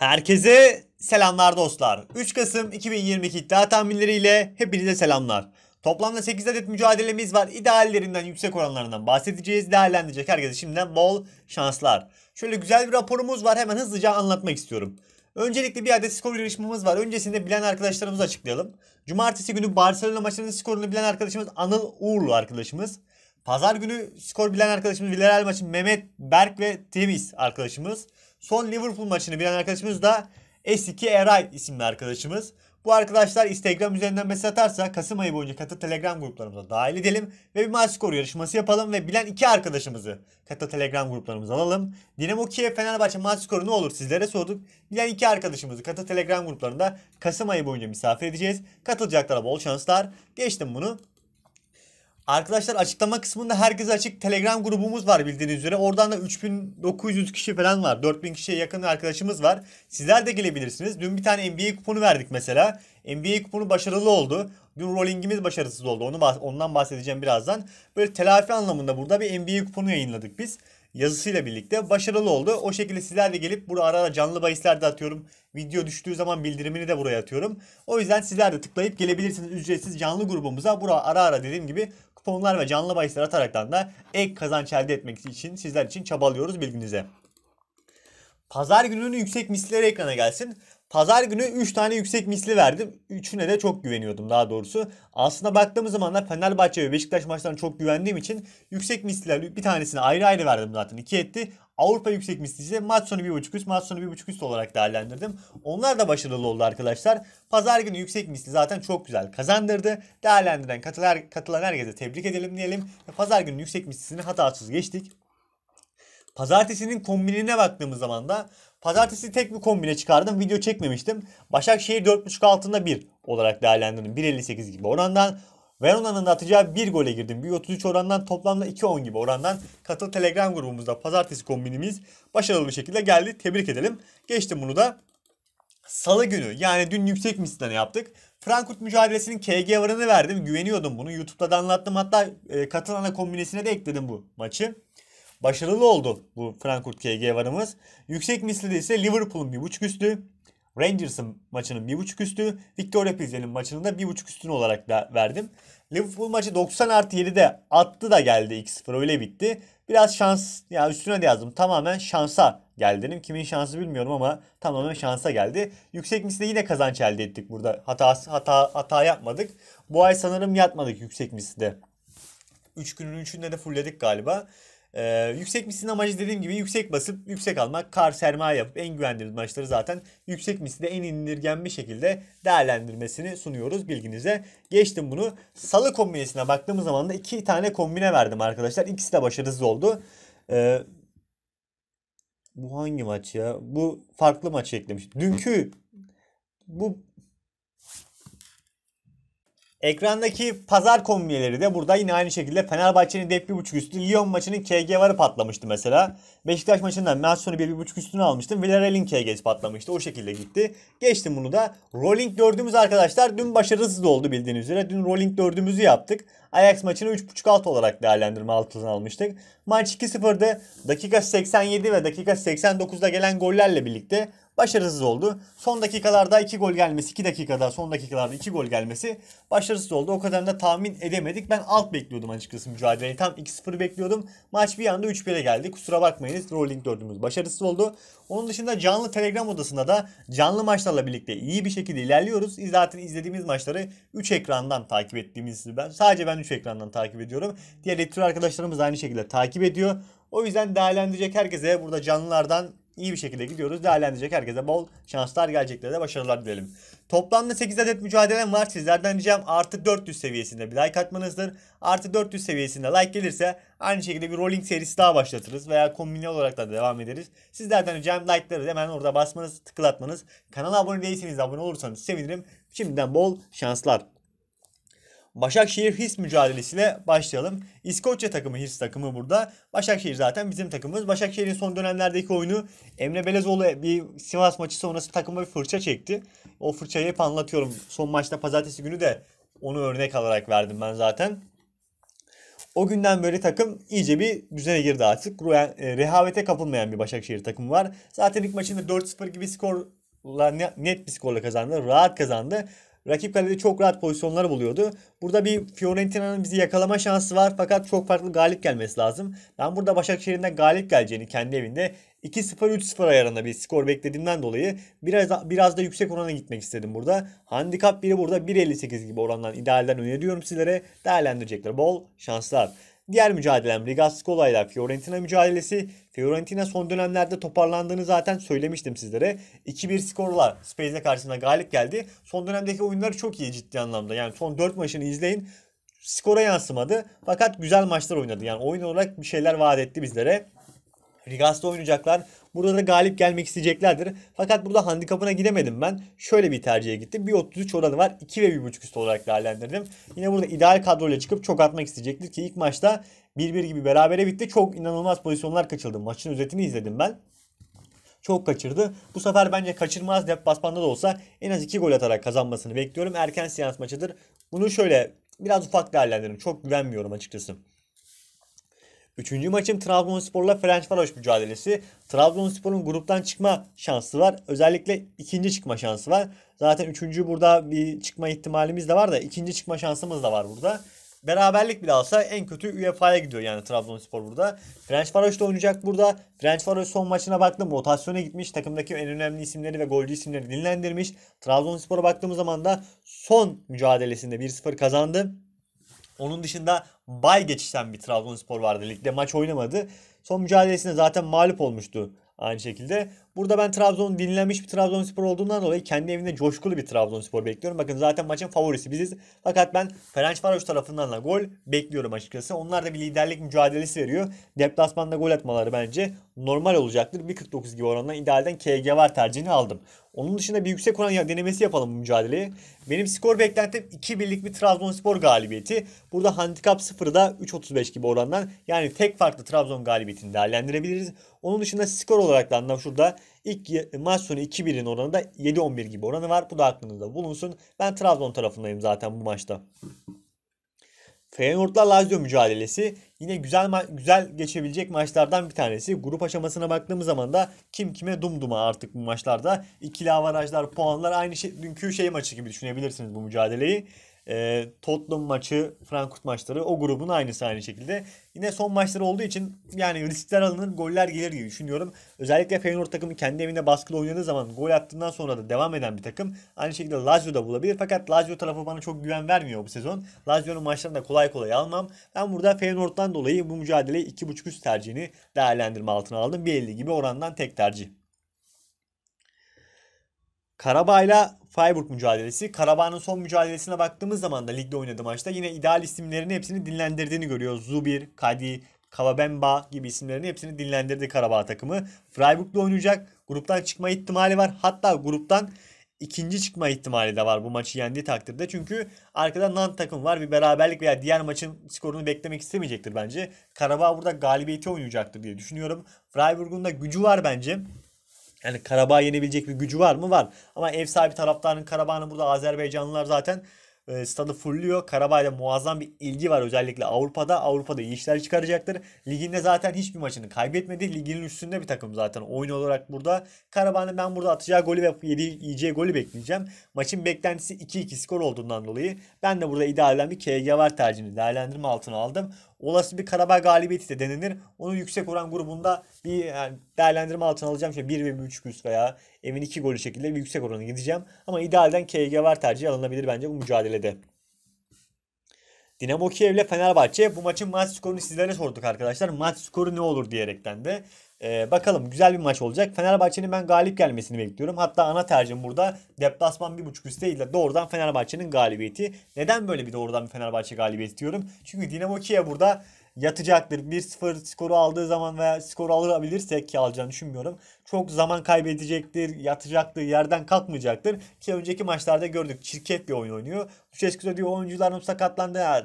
Herkese selamlar dostlar. 3 Kasım 2022 iddia tahminleriyle hepinize selamlar. Toplamda 8 adet mücadelemiz var. İdeallerinden yüksek oranlarından bahsedeceğiz. Değerlendirecek herkese şimdiden bol şanslar. Şöyle güzel bir raporumuz var. Hemen hızlıca anlatmak istiyorum. Öncelikle bir adet skor yarışmamız var. Öncesinde bilen arkadaşlarımızı açıklayalım. Cumartesi günü Barcelona maçının skorunu bilen arkadaşımız Anıl Uğurlu arkadaşımız. Pazar günü skor bilen arkadaşımız Villarreal maçı Mehmet Berk ve Temiz arkadaşımız. Son Liverpool maçını bilen arkadaşımız da S2 Eray isimli arkadaşımız. Bu arkadaşlar Instagram üzerinden mesaj atarsa Kasım ayı boyunca Kata Telegram gruplarımıza dahil edelim ve bir maç skoru yarışması yapalım ve bilen iki arkadaşımızı Kata Telegram gruplarımıza alalım. Dinamo Kiev Fenerbahçe maç skoru ne olur sizlere sorduk. Bilen iki arkadaşımızı Kata Telegram gruplarında Kasım ayı boyunca misafir edeceğiz. Katılacaklara bol şanslar. Geçtim bunu. Arkadaşlar açıklama kısmında herkese açık Telegram grubumuz var bildiğiniz üzere. Oradan da 3900 kişi falan var. 4000 kişiye yakın arkadaşımız var. Sizler de gelebilirsiniz. Dün bir tane NBA kuponu verdik mesela. NBA kuponu başarılı oldu. Dün rollingimiz başarısız oldu. Onu ondan bahsedeceğim birazdan. Böyle telafi anlamında burada bir NBA kuponu yayınladık biz. Yazısıyla birlikte başarılı oldu. O şekilde sizler de gelip burada ara ara canlı bahisler de atıyorum. Video düştüğü zaman bildirimini de buraya atıyorum. O yüzden sizler de tıklayıp gelebilirsiniz ücretsiz canlı grubumuza. burada ara ara dediğim gibi kuponlar ve canlı bahisler ataraktan da ek kazanç elde etmek için sizler için çabalıyoruz bilginize. Pazar gününün yüksek misleri ekrana gelsin. Pazar günü 3 tane yüksek misli verdim. Üçüne de çok güveniyordum daha doğrusu. Aslında baktığımız zamanlar Fenerbahçe ve Beşiktaş maçlarına çok güvendiğim için yüksek misliler bir tanesini ayrı ayrı verdim zaten. 2 etti. Avrupa yüksek misli ise maç sonu 1.5 üst, maç sonu 1.5 üst olarak değerlendirdim. Onlar da başarılı oldu arkadaşlar. Pazar günü yüksek misli zaten çok güzel kazandırdı. Değerlendiren katılan, katılan herkese tebrik edelim diyelim. Pazar günü yüksek mislisini hatasız geçtik. Pazartesinin kombinine baktığımız zaman da pazartesi tek bir kombine çıkardım. Video çekmemiştim. Başakşehir 4.5 altında 1 olarak değerlendirdim. 1.58 gibi orandan. Verona'nın da atacağı 1 gole girdim. 1.33 orandan toplamda 2.10 gibi orandan katıl Telegram grubumuzda pazartesi kombinimiz başarılı bir şekilde geldi. Tebrik edelim. Geçtim bunu da. Salı günü yani dün yüksek mislene yaptık. Frankfurt mücadelesinin KG varını verdim. Güveniyordum bunu. YouTube'da da anlattım. Hatta e, katılana kombinesine de ekledim bu maçı. Başarılı oldu bu Frankfurt KG varımız. Yüksek misli ise Liverpool'un 1.5 üstü. Rangers'ın maçının 1.5 üstü. Victoria Pilsen'in maçının da 1.5 üstünü olarak da verdim. Liverpool maçı 90 artı 7'de attı da geldi 2-0 öyle bitti. Biraz şans ya yani üstüne de yazdım tamamen şansa geldi dedim. Kimin şansı bilmiyorum ama tamamen şansa geldi. Yüksek misle yine kazanç elde ettik burada. Hata, hata, hata yapmadık. Bu ay sanırım yatmadık yüksek misli de. 3 günün 3'ünde de fullledik galiba. Ee, yüksek misin amacı dediğim gibi yüksek basıp yüksek almak, kar sermaye yapıp en güvendiğimiz maçları zaten yüksek misli en indirgen bir şekilde değerlendirmesini sunuyoruz bilginize. Geçtim bunu. Salı kombinesine baktığımız zaman da iki tane kombine verdim arkadaşlar. İkisi de başarısız oldu. Ee, bu hangi maç ya? Bu farklı maç eklemiş. Dünkü bu Ekrandaki pazar kombineleri de burada yine aynı şekilde Fenerbahçe'nin de 1.5 üstü. Lyon maçının KG varı patlamıştı mesela. Beşiktaş maçından Mersun'u 1.5 üstünü almıştım. Villarreal'in KG'si patlamıştı. O şekilde gitti. Geçtim bunu da. Rolling gördüğümüz arkadaşlar dün başarısız oldu bildiğiniz üzere. Dün rolling gördüğümüzü yaptık. Ajax maçını 3.5 alt olarak değerlendirme altına almıştık. Maç 2-0'dı. Dakika 87 ve dakika 89'da gelen gollerle birlikte başarısız oldu. Son dakikalarda 2 gol gelmesi, 2 dakikada son dakikalarda 2 gol gelmesi başarısız oldu. O kadar da tahmin edemedik. Ben alt bekliyordum açıkçası mücadeleyi. Tam 2-0 bekliyordum. Maç bir anda 3-1'e geldi. Kusura bakmayınız. Rolling 4'ümüz başarısız oldu. Onun dışında canlı Telegram odasında da canlı maçlarla birlikte iyi bir şekilde ilerliyoruz. Zaten izlediğimiz maçları 3 ekrandan takip ettiğimiz ben sadece ben 3 ekrandan takip ediyorum. Diğer editör arkadaşlarımız aynı şekilde takip ediyor. O yüzden değerlendirecek herkese burada canlılardan iyi bir şekilde gidiyoruz. Değerlendirecek herkese bol şanslar geleceklere de başarılar dilerim. Toplamda 8 adet mücadelem var. Sizlerden ricam artı 400 seviyesinde bir like atmanızdır. Artı 400 seviyesinde like gelirse aynı şekilde bir rolling serisi daha başlatırız veya kombine olarak da devam ederiz. Sizlerden ricam like'ları hemen orada basmanız, tıklatmanız. Kanala abone değilseniz abone olursanız sevinirim. Şimdiden bol şanslar. Başakşehir His mücadelesiyle başlayalım. İskoçya takımı His takımı burada. Başakşehir zaten bizim takımımız. Başakşehir'in son dönemlerdeki oyunu Emre Belezoğlu bir Sivas maçı sonrası takıma bir fırça çekti. O fırçayı hep anlatıyorum. Son maçta pazartesi günü de onu örnek alarak verdim ben zaten. O günden beri takım iyice bir düzene girdi artık. E, rehavete kapılmayan bir Başakşehir takımı var. Zaten ilk maçında 4-0 gibi skorla net bir skorla kazandı. Rahat kazandı. Rakip kalede çok rahat pozisyonlar buluyordu. Burada bir Fiorentina'nın bizi yakalama şansı var fakat çok farklı galip gelmesi lazım. Ben burada Başakşehir'in de galip geleceğini kendi evinde 2-0-3-0 ayarında bir skor beklediğimden dolayı biraz da, biraz da yüksek orana gitmek istedim burada. Handikap biri burada 1.58 gibi orandan idealden öneriyorum sizlere. Değerlendirecekler bol şanslar. Diğer mücadelem Ligastik olaylar Fiorentina mücadelesi. Fiorentina son dönemlerde toparlandığını zaten söylemiştim sizlere. 2-1 skorla Spezia karşısında galip geldi. Son dönemdeki oyunları çok iyi ciddi anlamda. Yani son 4 maçını izleyin. Skora yansımadı. Fakat güzel maçlar oynadı. Yani oyun olarak bir şeyler vaat etti bizlere. Ligas'ta oynayacaklar. Burada da galip gelmek isteyeceklerdir. Fakat burada handikapına gidemedim ben. Şöyle bir tercihe gittim. 1.33 oranı var. 2 ve 1.5 üstü olarak değerlendirdim. Yine burada ideal kadroyla çıkıp çok atmak isteyecektir ki ilk maçta 1-1 gibi berabere bitti. Çok inanılmaz pozisyonlar kaçıldı. Maçın özetini izledim ben çok kaçırdı. Bu sefer bence kaçırmaz deplasmanda da olsa en az 2 gol atarak kazanmasını bekliyorum. Erken seans maçıdır. Bunu şöyle biraz ufak değerlendirdim. Çok güvenmiyorum açıkçası. Üçüncü maçım Trabzonspor'la Ferencvaroş mücadelesi. Trabzonspor'un gruptan çıkma şansı var. Özellikle ikinci çıkma şansı var. Zaten üçüncü burada bir çıkma ihtimalimiz de var da ikinci çıkma şansımız da var burada. Beraberlik bile alsa en kötü UEFA'ya gidiyor yani Trabzonspor burada. Ferencvaroş da oynayacak burada. Ferencvaroş son maçına baktım rotasyona gitmiş. Takımdaki en önemli isimleri ve golcü isimleri dinlendirmiş. Trabzonspor'a baktığımız zaman da son mücadelesinde 1-0 kazandı. Onun dışında bay geçişten bir Trabzonspor vardı. Ligde maç oynamadı. Son mücadelesinde zaten mağlup olmuştu aynı şekilde. Burada ben Trabzon'un dinlenmiş bir Trabzonspor olduğundan dolayı kendi evinde coşkulu bir Trabzonspor bekliyorum. Bakın zaten maçın favorisi biziz. Fakat ben Ferencvaros tarafından da gol bekliyorum açıkçası. Onlar da bir liderlik mücadelesi veriyor. Deplasmanda gol atmaları bence normal olacaktır. 1.49 gibi oranla idealden KG var tercihini aldım. Onun dışında bir yüksek oran denemesi yapalım bu mücadeleyi. Benim skor beklentim 2 birlik bir Trabzonspor galibiyeti. Burada handikap 0'da 3.35 gibi orandan yani tek farklı Trabzon galibiyetini değerlendirebiliriz. Onun dışında skor olarak da anlam şurada ilk maç sonu 2-1'in oranı da 7-11 gibi oranı var. Bu da aklınızda bulunsun. Ben Trabzon tarafındayım zaten bu maçta. Feyenoord'la Lazio mücadelesi yine güzel güzel geçebilecek maçlardan bir tanesi. Grup aşamasına baktığımız zaman da kim kime dumduma artık bu maçlarda. İkili avarajlar, puanlar aynı şey dünkü şey maçı gibi düşünebilirsiniz bu mücadeleyi e, Tottenham maçı, Frankfurt maçları o grubun aynısı aynı şekilde. Yine son maçları olduğu için yani riskler alınır, goller gelir gibi düşünüyorum. Özellikle Feyenoord takımı kendi evinde baskılı oynadığı zaman gol attığından sonra da devam eden bir takım. Aynı şekilde Lazio da bulabilir fakat Lazio tarafı bana çok güven vermiyor bu sezon. Lazio'nun maçlarını da kolay kolay almam. Ben burada Feyenoord'dan dolayı bu mücadeleyi 2.5 üst tercihini değerlendirme altına aldım. 1.50 gibi orandan tek tercih ile Freiburg mücadelesi. Karabağ'ın son mücadelesine baktığımız zaman da ligde oynadığı maçta yine ideal isimlerin hepsini dinlendirdiğini görüyoruz. Zubir, Kadi, Kavabemba gibi isimlerin hepsini dinlendirdi Karabağ takımı. Freiburg'la oynayacak. Gruptan çıkma ihtimali var. Hatta gruptan ikinci çıkma ihtimali de var bu maçı yendiği takdirde. Çünkü arkada Nant takım var. Bir beraberlik veya diğer maçın skorunu beklemek istemeyecektir bence. Karabağ burada galibiyeti oynayacaktır diye düşünüyorum. Freiburg'un da gücü var bence. Yani Karabağ yenebilecek bir gücü var mı? Var. Ama ev sahibi taraftarın Karabağ'ını burada Azerbaycanlılar zaten e, stadı fullüyor. Karabağ'da muazzam bir ilgi var özellikle Avrupa'da. Avrupa'da iyi işler çıkaracaktır. Liginde zaten hiçbir maçını kaybetmedi. Liginin üstünde bir takım zaten oyun olarak burada. Karabağ'ın ben burada atacağı golü ve yediği, yiyeceği golü bekleyeceğim. Maçın beklentisi 2-2 skor olduğundan dolayı ben de burada idealen bir KG var tercihini değerlendirme altına aldım. Olası bir Karabağ galibiyeti de denilir. Onu yüksek oran grubunda bir yani değerlendirme altına alacağım. Şöyle 1 ve 1.5 üst veya evin 2 golü şekilde bir yüksek oranı gideceğim. Ama idealden KG var tercih alınabilir bence bu mücadelede. Dinamo Kiev ile Fenerbahçe bu maçın maç skorunu sizlere sorduk arkadaşlar. Maç skoru ne olur diyerekten de. Ee, bakalım güzel bir maç olacak. Fenerbahçe'nin ben galip gelmesini bekliyorum. Hatta ana tercihim burada deplasman 1.5 üstü değil de doğrudan Fenerbahçe'nin galibiyeti. Neden böyle bir doğrudan bir Fenerbahçe galibiyeti diyorum? Çünkü Dinamo Kiev burada yatacaktır. 1-0 skoru aldığı zaman veya skoru alabilirsek ki alacağını düşünmüyorum. Çok zaman kaybedecektir, yatacaktır, yerden kalkmayacaktır. Ki önceki maçlarda gördük çirkef bir oyun oynuyor. Düşesku'da diyor oyuncularım sakatlandı. Ya,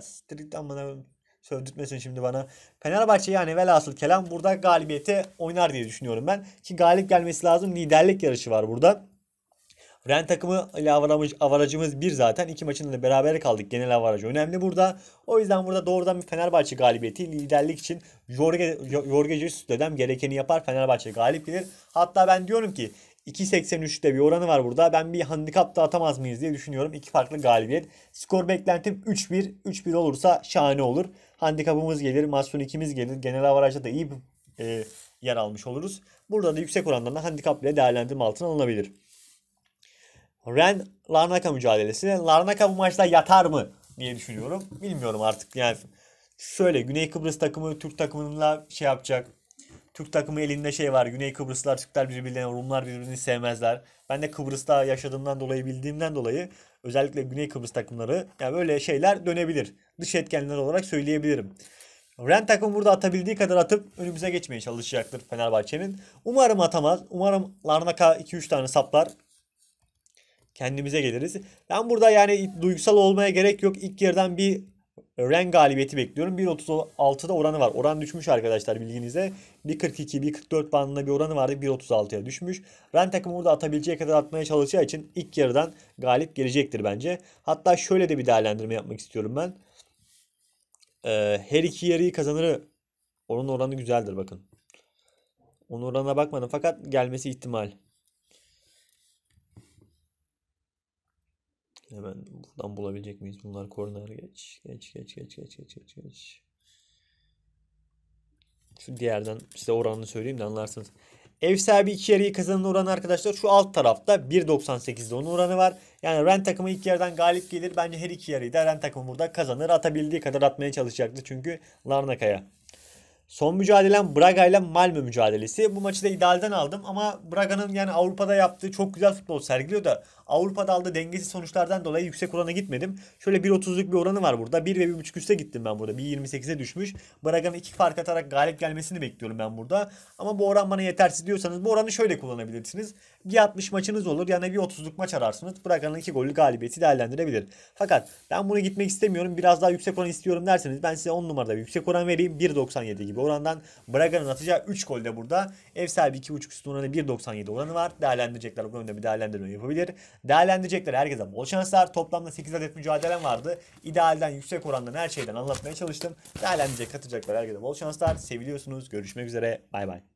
sövdürtmesin şimdi bana. Fenerbahçe yani velhasıl kelam burada galibiyete oynar diye düşünüyorum ben. Ki galip gelmesi lazım. Liderlik yarışı var burada. Ren takımı ile avaraj, avarajımız bir zaten. iki maçında da beraber kaldık. Genel avaraj önemli burada. O yüzden burada doğrudan bir Fenerbahçe galibiyeti liderlik için Jorge, Jorge Jesus dedem gerekeni yapar. Fenerbahçe galip gelir. Hatta ben diyorum ki 2.83'te bir oranı var burada. Ben bir handikap da atamaz mıyız diye düşünüyorum. İki farklı galibiyet. Skor beklentim 3-1. 3-1 olursa şahane olur. Handikapımız gelir. Maç sonu ikimiz gelir. Genel avarajda da iyi bir e, yer almış oluruz. Burada da yüksek oranlarla handikap bile değerlendirme altına alınabilir. Ren Larnaka mücadelesi. Larnaka bu maçta yatar mı diye düşünüyorum. Bilmiyorum artık yani. Şöyle Güney Kıbrıs takımı Türk takımıyla şey yapacak Türk takımı elinde şey var. Güney Kıbrıslar, Türkler birbirlerini, Rumlar birbirini sevmezler. Ben de Kıbrıs'ta yaşadığımdan dolayı bildiğimden dolayı özellikle Güney Kıbrıs takımları yani böyle şeyler dönebilir. Dış etkenler olarak söyleyebilirim. Ren takım burada atabildiği kadar atıp önümüze geçmeye çalışacaktır Fenerbahçe'nin. Umarım atamaz. Umarım Larnaka 2-3 tane saplar. Kendimize geliriz. Ben burada yani duygusal olmaya gerek yok. İlk yerden bir e, Ren galibiyeti bekliyorum. 1.36'da oranı var. Oran düşmüş arkadaşlar bilginize. 1.42, 1.44 bandında bir oranı vardı. 1.36'ya düşmüş. Ren takımı burada atabileceği kadar atmaya çalışacağı için ilk yarıdan galip gelecektir bence. Hatta şöyle de bir değerlendirme yapmak istiyorum ben. Ee, her iki yarıyı kazanırı onun oranı güzeldir bakın. Onun oranına bakmadım fakat gelmesi ihtimal. Hemen buradan bulabilecek miyiz? Bunlar korner geç. Geç geç geç geç geç geç geç. Şu diğerden size oranını söyleyeyim de anlarsınız. Ev sahibi iki yarıyı kazanan oranı arkadaşlar şu alt tarafta 1.98'de onun oranı var. Yani Ren takımı ilk yarıdan galip gelir. Bence her iki yarıyı da Ren takımı burada kazanır. Atabildiği kadar atmaya çalışacaktı çünkü Larnaka'ya. Son mücadelem Braga ile Malmö mücadelesi. Bu maçı da idealden aldım ama Braga'nın yani Avrupa'da yaptığı çok güzel futbol sergiliyor da Avrupa'da aldığı dengesiz sonuçlardan dolayı yüksek orana gitmedim. Şöyle 1.30'luk bir oranı var burada. 1 ve 1.5 üste gittim ben burada. 1.28'e düşmüş. Braga'nın 2 fark atarak galip gelmesini bekliyorum ben burada. Ama bu oran bana yetersiz diyorsanız bu oranı şöyle kullanabilirsiniz. 1.60 maçınız olur yani bir 30'luk maç ararsınız. Braga'nın 2 gollü galibiyeti değerlendirebilir. Fakat ben buna gitmek istemiyorum. Biraz daha yüksek oran istiyorum derseniz ben size 10 numarada bir yüksek oran vereyim. 1.97 gibi bir orandan. Braga'nın atacağı 3 gol de burada. Ev sahibi 2.5 üstü oranı 1.97 oranı var. Değerlendirecekler. Bu önde bir değerlendirme yapabilir. Değerlendirecekler. Herkese bol şanslar. Toplamda 8 adet mücadelem vardı. İdealden yüksek orandan her şeyden anlatmaya çalıştım. Değerlendirecek katacaklar. Herkese bol şanslar. Seviliyorsunuz. Görüşmek üzere. Bay bay.